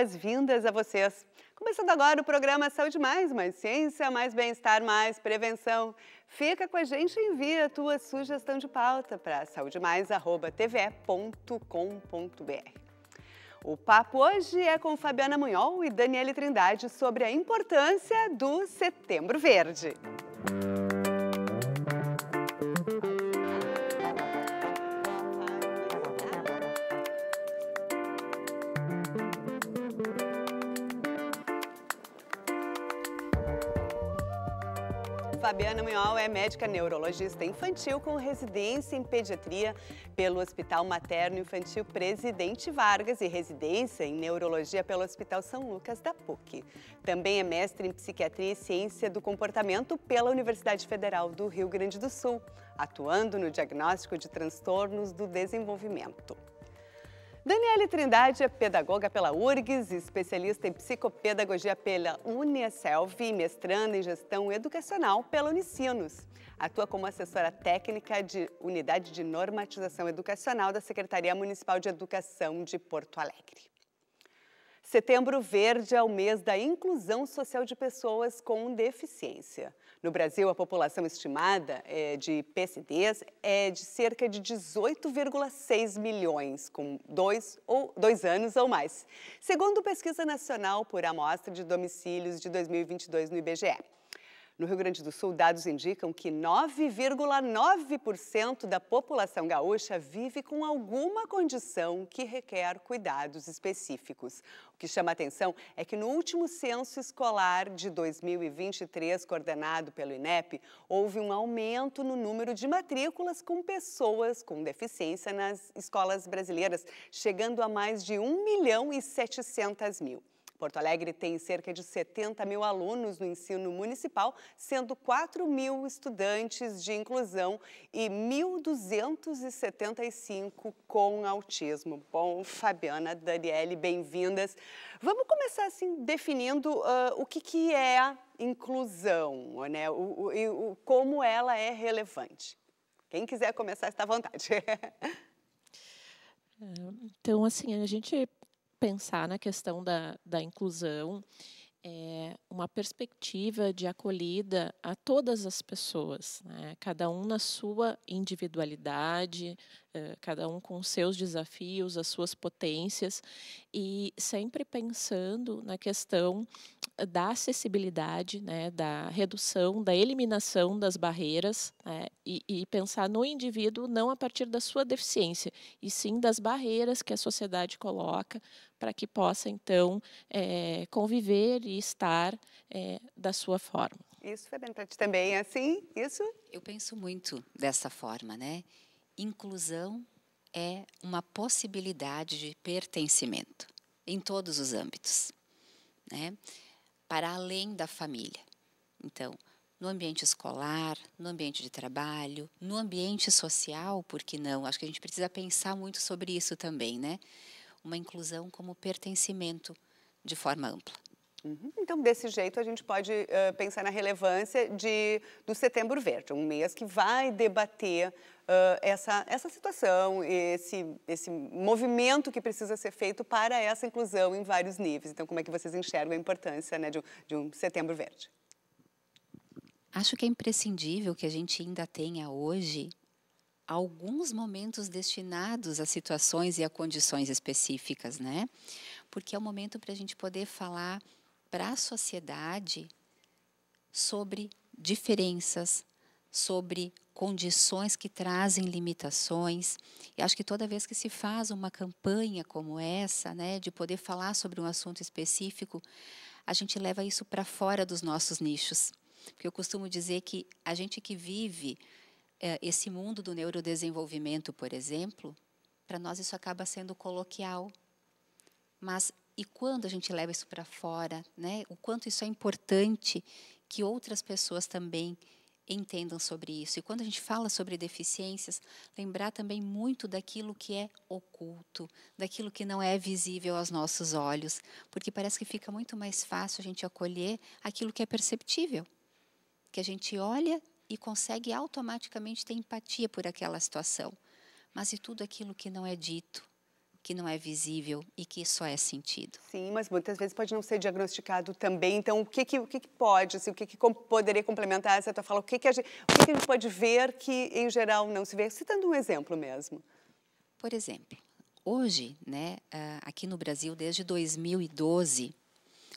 boas-vindas a vocês. Começando agora o programa Saúde Mais, mais ciência, mais bem-estar, mais prevenção. Fica com a gente e envia a tua sugestão de pauta para saúdemais.tve.com.br. O papo hoje é com Fabiana Munhol e Daniele Trindade sobre a importância do Setembro Verde. Música Fabiana Munhol é médica neurologista infantil com residência em pediatria pelo Hospital Materno Infantil Presidente Vargas e residência em neurologia pelo Hospital São Lucas da PUC. Também é mestre em psiquiatria e ciência do comportamento pela Universidade Federal do Rio Grande do Sul, atuando no diagnóstico de transtornos do desenvolvimento. Daniele Trindade é pedagoga pela URGS, especialista em psicopedagogia pela Uniaselv e mestranda em gestão educacional pela Unicinos. Atua como assessora técnica de Unidade de Normatização Educacional da Secretaria Municipal de Educação de Porto Alegre. Setembro Verde é o mês da inclusão social de pessoas com deficiência. No Brasil, a população estimada é, de PCDs é de cerca de 18,6 milhões, com dois, ou, dois anos ou mais, segundo pesquisa nacional por amostra de domicílios de 2022 no IBGE. No Rio Grande do Sul, dados indicam que 9,9% da população gaúcha vive com alguma condição que requer cuidados específicos. O que chama atenção é que no último censo escolar de 2023, coordenado pelo INEP, houve um aumento no número de matrículas com pessoas com deficiência nas escolas brasileiras, chegando a mais de 1 milhão e 700 mil. Porto Alegre tem cerca de 70 mil alunos no ensino municipal, sendo 4 mil estudantes de inclusão e 1.275 com autismo. Bom, Fabiana, Daniele, bem-vindas. Vamos começar assim definindo uh, o que, que é a inclusão, né? O, o, o, como ela é relevante. Quem quiser começar está à vontade. Então, assim, a gente pensar na questão da, da inclusão é, uma perspectiva de acolhida a todas as pessoas, né? cada um na sua individualidade, eh, cada um com seus desafios, as suas potências, e sempre pensando na questão eh, da acessibilidade, né, da redução, da eliminação das barreiras, né, e, e pensar no indivíduo não a partir da sua deficiência, e sim das barreiras que a sociedade coloca para que possa, então, é, conviver e estar é, da sua forma. Isso, Fabiana, também é assim? Isso? Eu penso muito dessa forma, né? inclusão é uma possibilidade de pertencimento em todos os âmbitos, né? para além da família. Então, no ambiente escolar, no ambiente de trabalho, no ambiente social, por que não? Acho que a gente precisa pensar muito sobre isso também, né? Uma inclusão como pertencimento de forma ampla. Uhum. Então, desse jeito, a gente pode uh, pensar na relevância de, do Setembro Verde, um mês que vai debater uh, essa, essa situação, esse, esse movimento que precisa ser feito para essa inclusão em vários níveis. Então, como é que vocês enxergam a importância né, de, de um Setembro Verde? Acho que é imprescindível que a gente ainda tenha hoje alguns momentos destinados a situações e a condições específicas, né? Porque é o momento para a gente poder falar para a sociedade sobre diferenças, sobre condições que trazem limitações. E acho que toda vez que se faz uma campanha como essa, né, de poder falar sobre um assunto específico, a gente leva isso para fora dos nossos nichos. Porque eu costumo dizer que a gente que vive é, esse mundo do neurodesenvolvimento, por exemplo, para nós isso acaba sendo coloquial. Mas e quando a gente leva isso para fora, né, o quanto isso é importante que outras pessoas também entendam sobre isso. E quando a gente fala sobre deficiências, lembrar também muito daquilo que é oculto, daquilo que não é visível aos nossos olhos, porque parece que fica muito mais fácil a gente acolher aquilo que é perceptível, que a gente olha e consegue automaticamente ter empatia por aquela situação. Mas e tudo aquilo que não é dito, que não é visível e que só é sentido. Sim, mas muitas vezes pode não ser diagnosticado também. Então, o que, que, o que, que pode, assim, o que, que poderia complementar essa tua fala? O, que, que, a gente, o que, que a gente pode ver que, em geral, não se vê? Citando um exemplo mesmo. Por exemplo, hoje, né, ah, aqui no Brasil, desde 2012,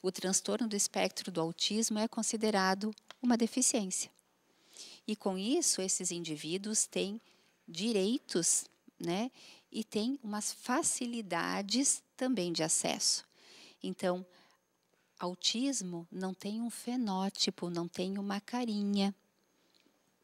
o transtorno do espectro do autismo é considerado uma deficiência. E com isso, esses indivíduos têm direitos né, e tem umas facilidades também de acesso. Então, autismo não tem um fenótipo, não tem uma carinha,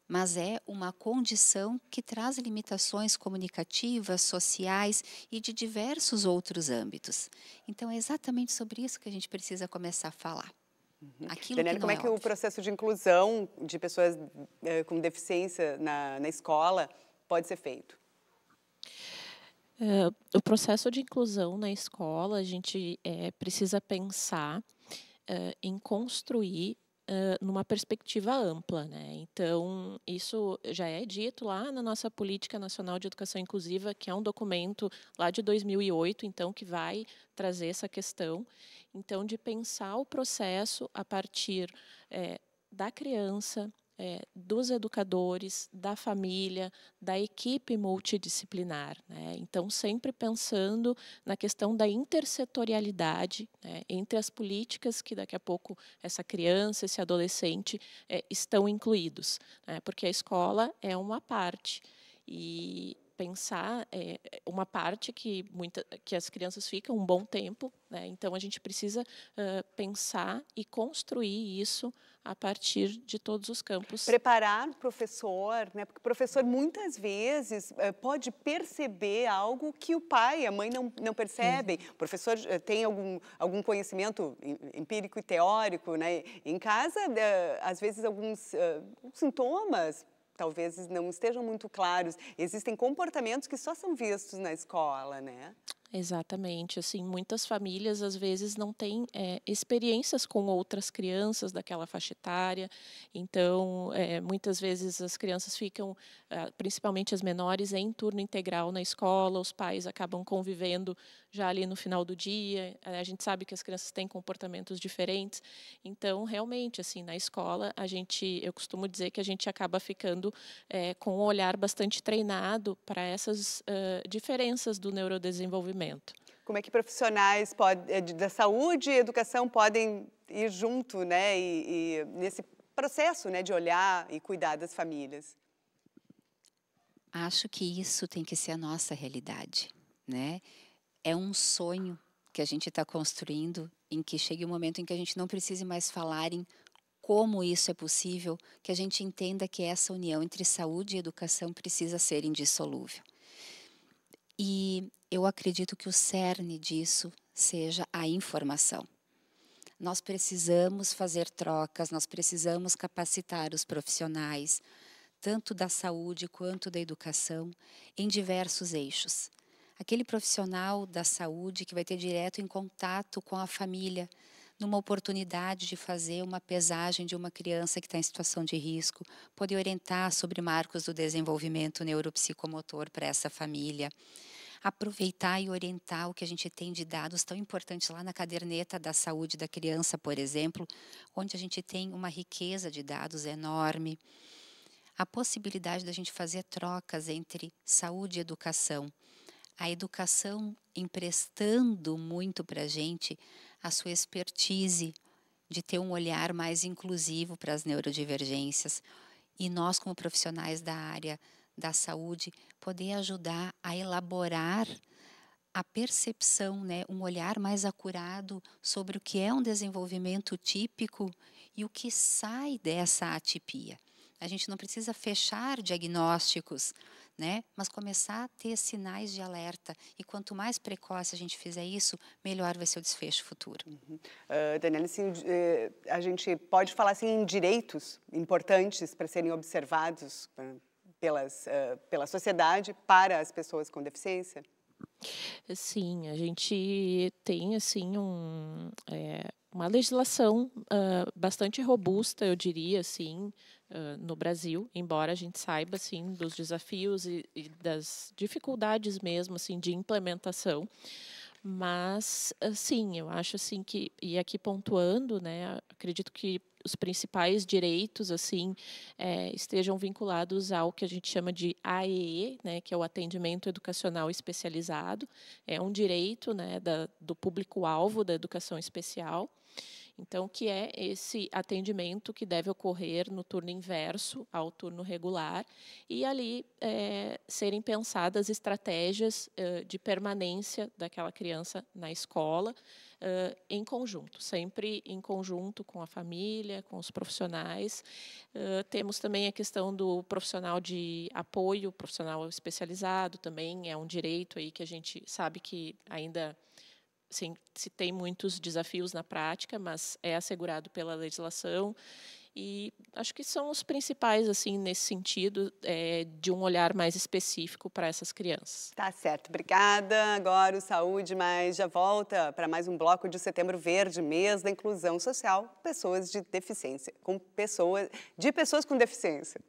mas é uma condição que traz limitações comunicativas, sociais e de diversos outros âmbitos. Então, é exatamente sobre isso que a gente precisa começar a falar. Uhum. Daniela, como é, é que o processo de inclusão de pessoas eh, com deficiência na, na escola pode ser feito? Uh, o processo de inclusão na escola, a gente é, precisa pensar uh, em construir uh, numa perspectiva ampla. Né? Então, isso já é dito lá na nossa Política Nacional de Educação Inclusiva, que é um documento lá de 2008, então, que vai trazer essa questão. Então, de pensar o processo a partir é, da criança, é, dos educadores, da família, da equipe multidisciplinar. Né? Então, sempre pensando na questão da intersetorialidade né? entre as políticas que daqui a pouco essa criança, esse adolescente é, estão incluídos, né? porque a escola é uma parte. E, pensar é, uma parte que, muita, que as crianças ficam um bom tempo, né? então a gente precisa uh, pensar e construir isso a partir de todos os campos. Preparar o professor, né? porque o professor muitas vezes pode perceber algo que o pai e a mãe não, não percebem. Uhum. O professor tem algum, algum conhecimento empírico e teórico né? em casa, às vezes alguns uh, sintomas talvez não estejam muito claros. Existem comportamentos que só são vistos na escola, né? Exatamente. Assim, muitas famílias às vezes não têm é, experiências com outras crianças daquela faixa etária. Então, é, muitas vezes as crianças ficam, ah, principalmente as menores, em turno integral na escola. Os pais acabam convivendo já ali no final do dia. A gente sabe que as crianças têm comportamentos diferentes. Então, realmente, assim, na escola a gente, eu costumo dizer que a gente acaba ficando é, com um olhar bastante treinado para essas uh, diferenças do neurodesenvolvimento como é que profissionais pode, eh, da saúde e educação podem ir junto, né, e, e nesse processo, né, de olhar e cuidar das famílias? Acho que isso tem que ser a nossa realidade, né? É um sonho que a gente está construindo em que chegue o um momento em que a gente não precise mais falar em como isso é possível, que a gente entenda que essa união entre saúde e educação precisa ser indissolúvel. E eu acredito que o cerne disso seja a informação. Nós precisamos fazer trocas, nós precisamos capacitar os profissionais, tanto da saúde quanto da educação, em diversos eixos. Aquele profissional da saúde que vai ter direto em contato com a família, numa oportunidade de fazer uma pesagem de uma criança que está em situação de risco, poder orientar sobre marcos do desenvolvimento neuropsicomotor para essa família, aproveitar e orientar o que a gente tem de dados tão importantes lá na caderneta da saúde da criança, por exemplo, onde a gente tem uma riqueza de dados enorme. A possibilidade da gente fazer trocas entre saúde e educação. A educação emprestando muito para a gente a sua expertise de ter um olhar mais inclusivo para as neurodivergências. E nós, como profissionais da área da saúde, poder ajudar a elaborar a percepção, né, um olhar mais acurado sobre o que é um desenvolvimento típico e o que sai dessa atipia. A gente não precisa fechar diagnósticos, né? Mas começar a ter sinais de alerta. E quanto mais precoce a gente fizer isso, melhor vai ser o desfecho futuro. Uhum. Uh, Daniela, assim, eh, a gente pode falar assim, em direitos importantes para serem observados pelas, uh, pela sociedade para as pessoas com deficiência? Sim, a gente tem assim um, é, uma legislação uh, bastante robusta, eu diria, assim, uh, no Brasil, embora a gente saiba assim dos desafios e, e das dificuldades mesmo assim de implementação mas sim eu acho assim que e aqui pontuando né acredito que os principais direitos assim é, estejam vinculados ao que a gente chama de AEE, né, que é o atendimento educacional especializado, é um direito né, da, do público-alvo da educação especial. Então, que é esse atendimento que deve ocorrer no turno inverso ao turno regular e ali é, serem pensadas estratégias é, de permanência daquela criança na escola, uh, em conjunto, sempre em conjunto com a família, com os profissionais. Uh, temos também a questão do profissional de apoio, profissional especializado também é um direito aí que a gente sabe que ainda sim, se tem muitos desafios na prática, mas é assegurado pela legislação e acho que são os principais, assim, nesse sentido, é, de um olhar mais específico para essas crianças. Tá certo, obrigada. Agora o Saúde Mais já volta para mais um bloco de Setembro Verde, mês da inclusão social, pessoas de deficiência, com pessoas, de pessoas com deficiência.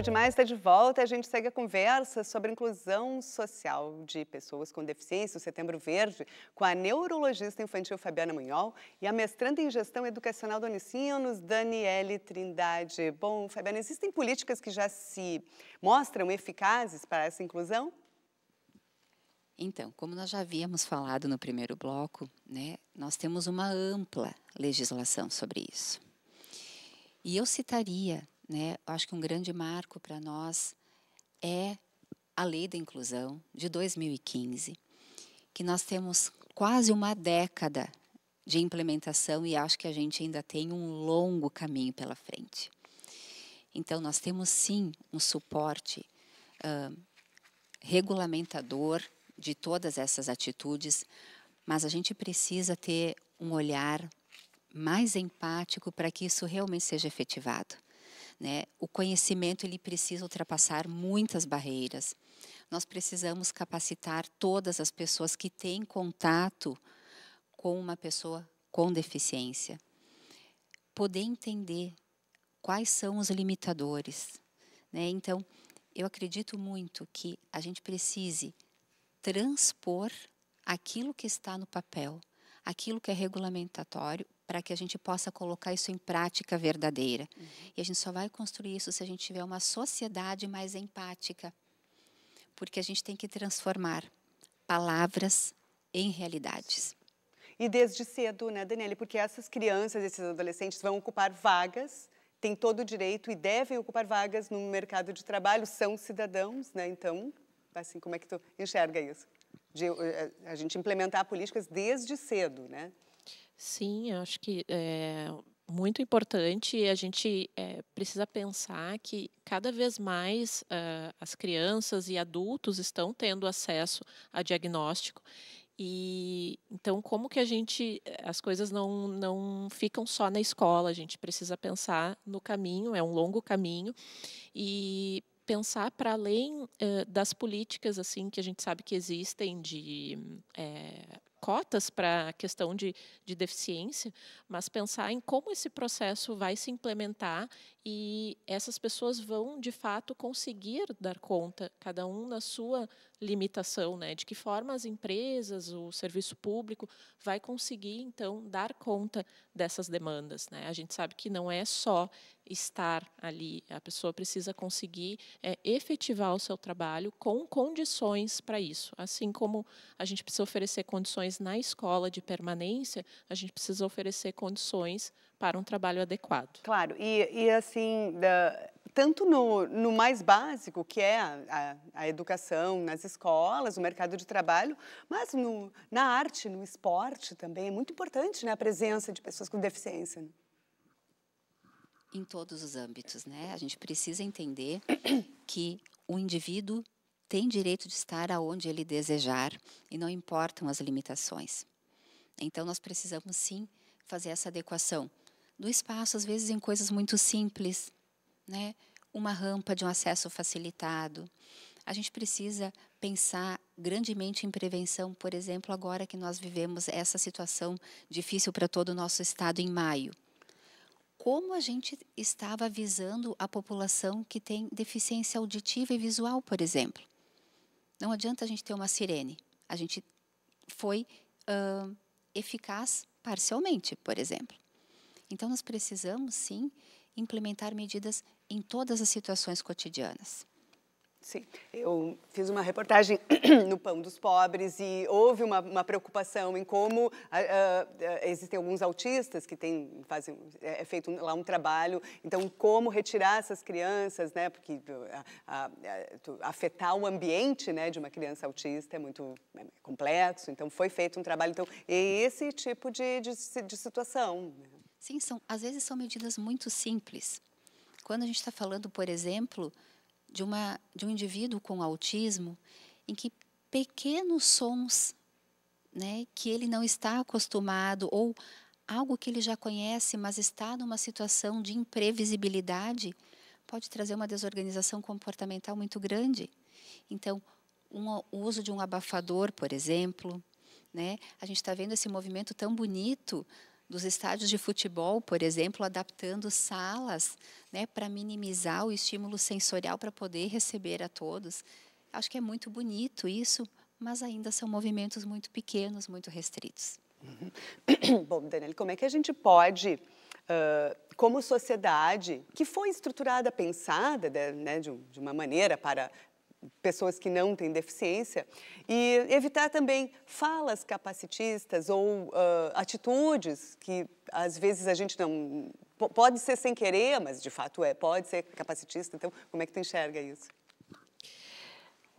Saúde demais está de volta. A gente segue a conversa sobre inclusão social de pessoas com deficiência, o Setembro Verde, com a neurologista infantil Fabiana Munhol e a mestranda em gestão educacional do Unicinos, Daniele Trindade. Bom, Fabiana, existem políticas que já se mostram eficazes para essa inclusão? Então, como nós já havíamos falado no primeiro bloco, né, nós temos uma ampla legislação sobre isso. E eu citaria né? Acho que um grande marco para nós é a Lei da Inclusão de 2015, que nós temos quase uma década de implementação e acho que a gente ainda tem um longo caminho pela frente. Então, nós temos sim um suporte uh, regulamentador de todas essas atitudes, mas a gente precisa ter um olhar mais empático para que isso realmente seja efetivado. Né? O conhecimento ele precisa ultrapassar muitas barreiras. Nós precisamos capacitar todas as pessoas que têm contato com uma pessoa com deficiência. Poder entender quais são os limitadores. Né? Então, eu acredito muito que a gente precise transpor aquilo que está no papel, aquilo que é regulamentatório, para que a gente possa colocar isso em prática verdadeira. Uhum. E a gente só vai construir isso se a gente tiver uma sociedade mais empática, porque a gente tem que transformar palavras em realidades. E desde cedo, né, Daniele? Porque essas crianças, esses adolescentes vão ocupar vagas, têm todo o direito e devem ocupar vagas no mercado de trabalho, são cidadãos, né? Então, assim, como é que tu enxerga isso? De eh, a gente implementar políticas desde cedo, né? Sim, eu acho que é muito importante. A gente é, precisa pensar que cada vez mais uh, as crianças e adultos estão tendo acesso a diagnóstico. E então, como que a gente. Eh, as coisas não, não ficam só na escola, a gente precisa pensar no caminho, é um longo caminho. E pensar para além das políticas assim que a gente sabe que existem de cotas para a questão de, de deficiência, mas pensar em como esse processo vai se implementar e essas pessoas vão, de fato, conseguir dar conta, cada um na sua limitação, né? de que forma as empresas, o serviço público vai conseguir, então, dar conta dessas demandas. Né? A gente sabe que não é só estar ali. A pessoa precisa conseguir é, efetivar o seu trabalho com condições para isso. Assim como a gente precisa oferecer condições na escola de permanência, a gente precisa oferecer condições para um trabalho adequado. Claro, e, e assim, da, tanto no, no, mais básico, que é a, a, a, educação nas escolas, no mercado de trabalho, mas no, na arte, no esporte também, é muito importante né, a presença de pessoas com deficiência. Né? em todos os âmbitos, né? A gente precisa entender que o indivíduo tem direito de estar aonde ele desejar e não importam as limitações. Então nós precisamos sim fazer essa adequação do espaço, às vezes em coisas muito simples, né? Uma rampa de um acesso facilitado. A gente precisa pensar grandemente em prevenção, por exemplo, agora que nós vivemos essa situação difícil para todo o nosso estado em maio como a gente estava avisando a população que tem deficiência auditiva e visual, por exemplo. Não adianta a gente ter uma sirene. A gente foi uh, eficaz parcialmente, por exemplo. Então, nós precisamos, sim, implementar medidas em todas as situações cotidianas. Sim, eu fiz uma reportagem no Pão dos Pobres e houve uma, uma preocupação em como uh, uh, existem alguns autistas que tem, fazem, é, é feito lá um trabalho, então como retirar essas crianças, né, porque uh, afetar o ambiente né, de uma criança autista é muito né, complexo, então foi feito um trabalho, então é esse tipo de, de, de situação. Né. Sim, são, às vezes são medidas muito simples. Quando a gente está falando, por exemplo, de, uma, de um indivíduo com autismo em que pequenos sons né, que ele não está acostumado ou algo que ele já conhece, mas está numa situação de imprevisibilidade, pode trazer uma desorganização comportamental muito grande. Então, um, o uso de um abafador, por exemplo, né? A gente está vendo esse movimento tão bonito dos estádios de futebol, por exemplo, adaptando salas né, para minimizar o estímulo sensorial para poder receber a todos. Acho que é muito bonito isso, mas ainda são movimentos muito pequenos, muito restritos. Uhum. Bom, Daniel, como é que a gente pode, uh, como sociedade, que foi estruturada, pensada né, de, uma maneira para pessoas que não têm deficiência e evitar também falas capacitistas ou uh, atitudes que às vezes a gente não pode ser sem querer, mas de fato é pode ser capacitista. Então, como é que tu enxerga isso?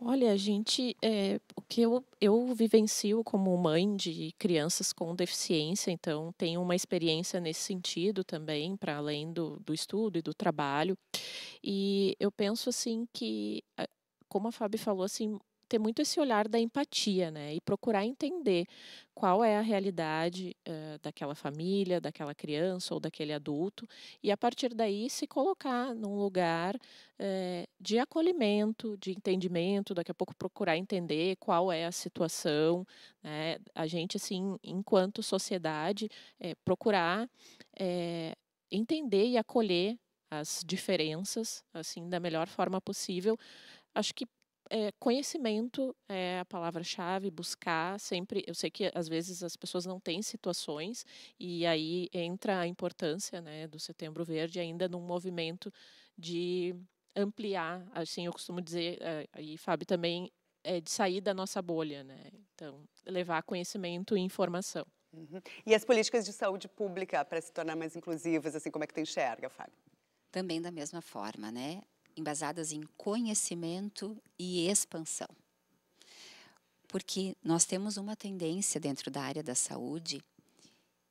Olha, a gente, é, o que eu, eu vivencio como mãe de crianças com deficiência, então tenho uma experiência nesse sentido também, para além do, do estudo e do trabalho. E eu penso assim que como a Fábio falou, assim, ter muito esse olhar da empatia, né? E procurar entender qual é a realidade uh, daquela família, daquela criança ou daquele adulto, e a partir daí se colocar num lugar uh, de acolhimento, de entendimento, daqui a pouco procurar entender qual é a situação, né? A gente, assim, enquanto sociedade, eh, procurar entender e acolher as diferenças, assim, da melhor forma possível, Acho que é, conhecimento é a palavra-chave, buscar sempre. Eu sei que às vezes as pessoas não têm situações, e aí entra a importância né, do Setembro Verde ainda num movimento de ampliar, assim eu costumo dizer, e eh, Fábio também, é de sair da nossa bolha, né? Então, levar conhecimento e informação. Uhum. E as políticas de saúde pública para se tornar mais inclusivas, assim, como é que tu enxerga, Fábio? Também da mesma forma, né? embasadas em conhecimento e expansão. Porque nós temos uma tendência dentro da área da saúde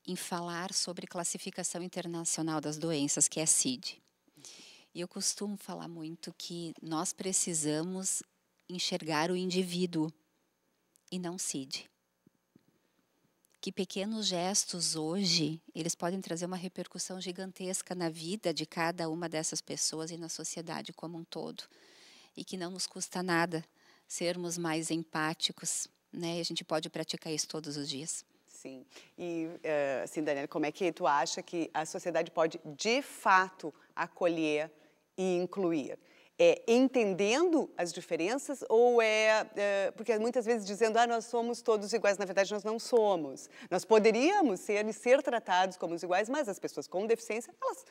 em falar sobre classificação internacional das doenças, que é a CID. E eu costumo falar muito que nós precisamos enxergar o indivíduo e não CID que pequenos gestos hoje, eles podem trazer uma repercussão gigantesca na vida de cada uma dessas pessoas e na sociedade como um todo. E que não nos custa nada sermos mais empáticos, né? E a gente pode praticar isso todos os dias. Sim. E, eh, assim, Daniela, como é que tu acha que a sociedade pode, de fato, acolher e incluir? é, entendendo as diferenças ou é, é, porque muitas vezes dizendo ah nós somos todos iguais na verdade nós não somos nós poderíamos ser e ser tratados como os iguais mas as pessoas com deficiência elas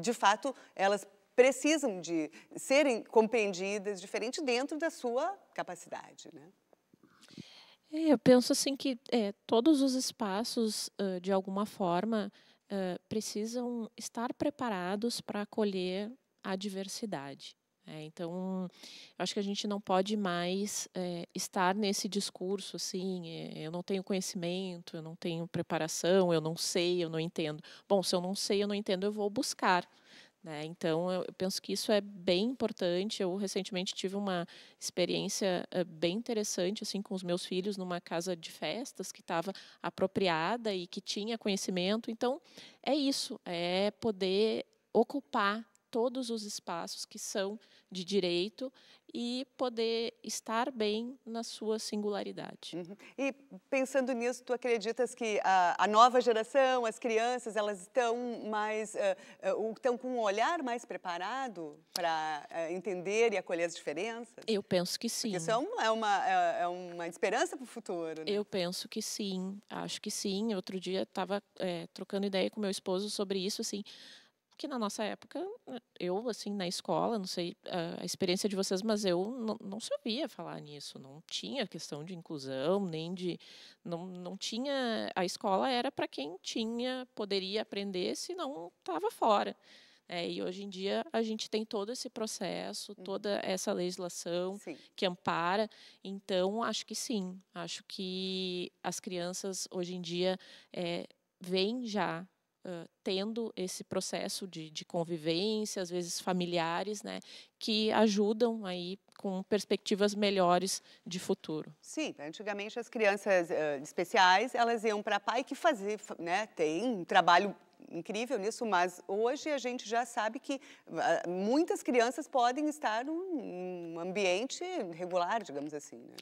de fato elas precisam de serem compreendidas diferente dentro da sua capacidade né? é, eu penso assim que é, todos os espaços uh, de alguma forma Uh, precisam estar preparados para acolher a diversidade. É, então, acho que a gente não pode mais é, estar nesse discurso assim, é, eu não tenho conhecimento, eu não tenho preparação, eu não sei, eu não entendo. Bom, se eu não sei, eu não entendo, eu vou buscar. Né? Então, eu penso que isso é bem importante. Eu recentemente tive uma experiência eh, bem interessante assim com os meus filhos numa casa de festas que estava apropriada e que tinha conhecimento. Então, é isso, é poder ocupar todos os espaços que são de direito e poder estar bem na sua singularidade. Uhum. E pensando nisso, tu acreditas que a, a, nova geração, as crianças, elas estão mais, uh, uh, estão com um olhar mais preparado para uh, eh, entender e acolher as diferenças? Eu penso que sim. Porque isso é uma, é uma, é, é uma esperança para o futuro. Né? Eu penso que sim, acho que sim. Outro dia estava é, trocando ideia com meu esposo sobre isso, assim, que na nossa época, eu, assim, na escola, não sei a experiência de vocês, mas eu não, sabia se ouvia falar nisso, não tinha questão de inclusão, nem de. Não, não tinha. A escola era para quem tinha, poderia aprender, se não estava fora. É, e hoje em dia a gente tem todo esse processo, toda uhum. essa legislação sim. que ampara. Então, acho que sim. Acho que as crianças hoje em dia é, eh, veem já tendo esse processo de, de convivência, às vezes familiares, né, que ajudam aí com perspectivas melhores de futuro. Sim, antigamente as crianças uh, especiais elas iam para pai que fazia, né, tem um trabalho incrível nisso, mas hoje a gente já sabe que muitas crianças podem estar num ambiente regular, digamos assim. Né?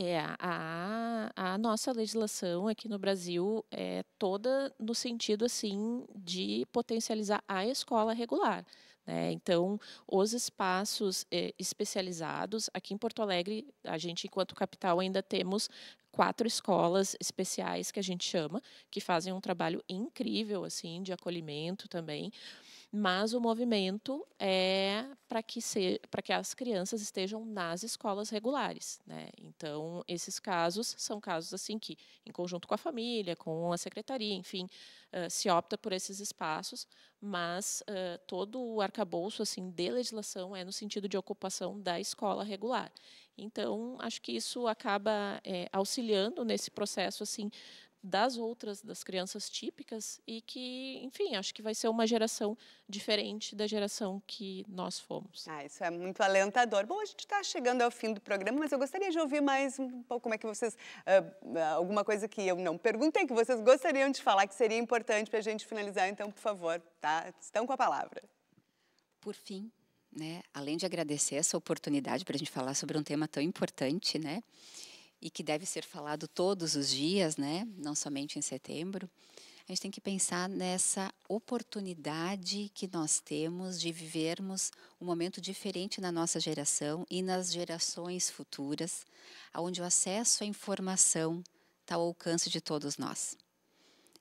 É, a, a nossa legislação aqui no Brasil é toda no sentido, assim, de potencializar a escola regular. Né? Então, os espaços eh, especializados, aqui em Porto Alegre, a gente, enquanto capital, ainda temos quatro escolas especiais, que a gente chama, que fazem um trabalho incrível, assim, de acolhimento também mas o movimento é para que, que as crianças estejam nas escolas regulares. Né? Então, esses casos são casos assim que, em conjunto com a família, com a secretaria, enfim, eh, se opta por esses espaços, mas eh, todo o arcabouço assim, de legislação é no sentido de ocupação da escola regular. Então, acho que isso acaba é, auxiliando nesse processo assim das outras, das crianças típicas, e que, enfim, acho que vai ser uma geração diferente da geração que nós fomos. Ah, isso é muito alentador. Bom, a gente está chegando ao fim do programa, mas eu gostaria de ouvir mais um pouco como é que vocês. Uh, alguma coisa que eu não perguntei, que vocês gostariam de falar, que seria importante para a gente finalizar, então, por favor, tá? Estão com a palavra. Por fim, né, além de agradecer essa oportunidade para a gente falar sobre um tema tão importante, né? e que deve ser falado todos os dias, né? Não somente em setembro. A gente tem que pensar nessa oportunidade que nós temos de vivermos um momento diferente na nossa geração e nas gerações futuras, onde o acesso à informação está ao alcance de todos nós.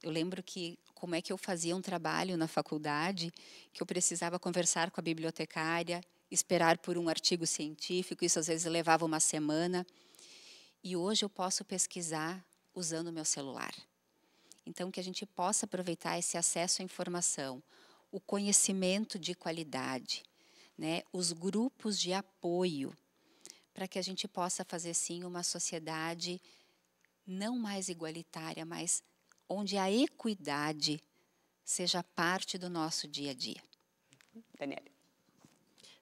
Eu lembro que como é que eu fazia um trabalho na faculdade, que eu precisava conversar com a bibliotecária, esperar por um artigo científico, isso às vezes levava uma semana. E hoje eu posso pesquisar usando o meu celular. Então, que a gente possa aproveitar esse acesso à informação, o conhecimento de qualidade, né, os grupos de apoio, para que a gente possa fazer sim uma sociedade não mais igualitária, mas onde a equidade seja parte do nosso dia a dia. Daniela.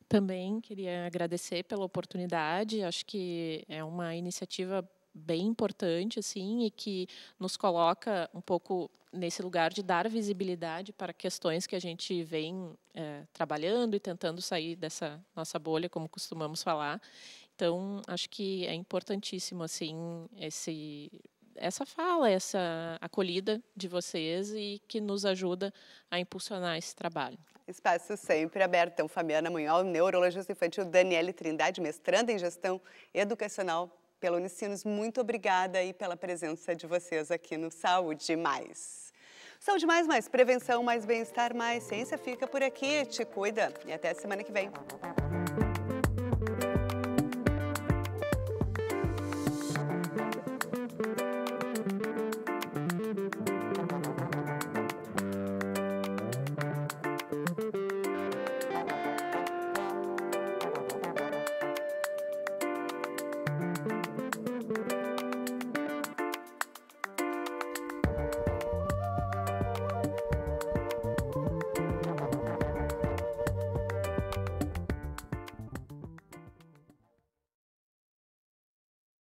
Também queria agradecer pela oportunidade. Acho que é uma iniciativa bem importante assim e que nos coloca um pouco nesse lugar de dar visibilidade para questões que a gente vem é, trabalhando e tentando sair dessa nossa bolha, como costumamos falar. Então, acho que é importantíssimo assim esse essa fala, essa acolhida de vocês e que nos ajuda a impulsionar esse trabalho. Espaço sempre aberto. Então, Fabiana Munhol, neurologista infantil, Daniele Trindade, mestranda em gestão educacional pela Unicinos. Muito obrigada aí pela presença de vocês aqui no Saúde Mais. Saúde Mais, mais prevenção, mais bem-estar, mais ciência. Fica por aqui, te cuida e até semana que vem.